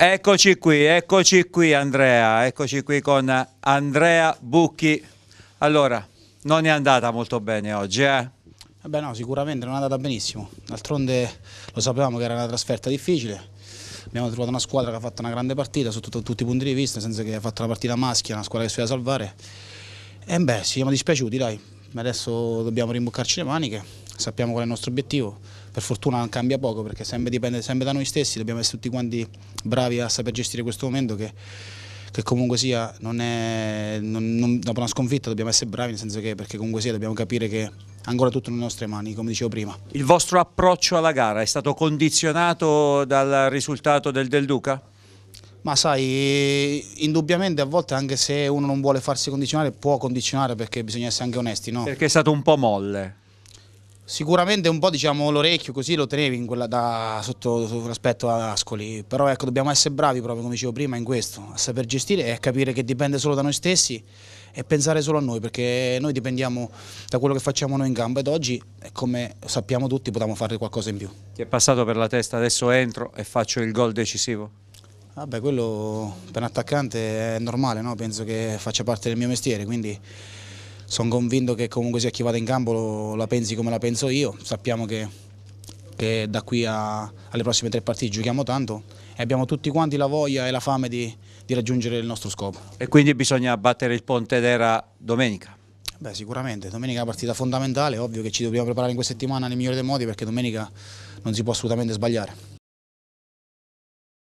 Eccoci qui, eccoci qui Andrea, eccoci qui con Andrea Bucchi. Allora, non è andata molto bene oggi, eh? Beh no, sicuramente non è andata benissimo, d'altronde lo sapevamo che era una trasferta difficile, abbiamo trovato una squadra che ha fatto una grande partita sotto tutti i punti di vista, senza che ha fatto una partita maschia, una squadra che si doveva salvare e beh, siamo dispiaciuti dai, adesso dobbiamo rimboccarci le maniche sappiamo qual è il nostro obiettivo, per fortuna cambia poco perché sempre dipende sempre da noi stessi, dobbiamo essere tutti quanti bravi a saper gestire questo momento che, che comunque sia, non è, non, non, dopo una sconfitta dobbiamo essere bravi nel senso che perché comunque sia dobbiamo capire che ancora tutto nelle nostre mani, come dicevo prima. Il vostro approccio alla gara è stato condizionato dal risultato del Del Duca? Ma sai, indubbiamente a volte anche se uno non vuole farsi condizionare può condizionare perché bisogna essere anche onesti, no? Perché è stato un po' molle. Sicuramente un po' diciamo l'orecchio così lo tenevi in quella da, sotto, sotto l'aspetto ad Ascoli, però ecco dobbiamo essere bravi proprio come dicevo prima in questo, a saper gestire e a capire che dipende solo da noi stessi e pensare solo a noi perché noi dipendiamo da quello che facciamo noi in campo ed oggi come sappiamo tutti potevamo fare qualcosa in più. Ti è passato per la testa adesso entro e faccio il gol decisivo? Vabbè quello per un attaccante è normale, no? penso che faccia parte del mio mestiere quindi sono convinto che comunque sia chi vada in campo lo, la pensi come la penso io, sappiamo che, che da qui a, alle prossime tre partite giochiamo tanto e abbiamo tutti quanti la voglia e la fame di, di raggiungere il nostro scopo. E quindi bisogna battere il Ponte d'Era domenica? Beh, sicuramente, domenica è una partita fondamentale, ovvio che ci dobbiamo preparare in questa settimana nel migliore dei modi perché domenica non si può assolutamente sbagliare.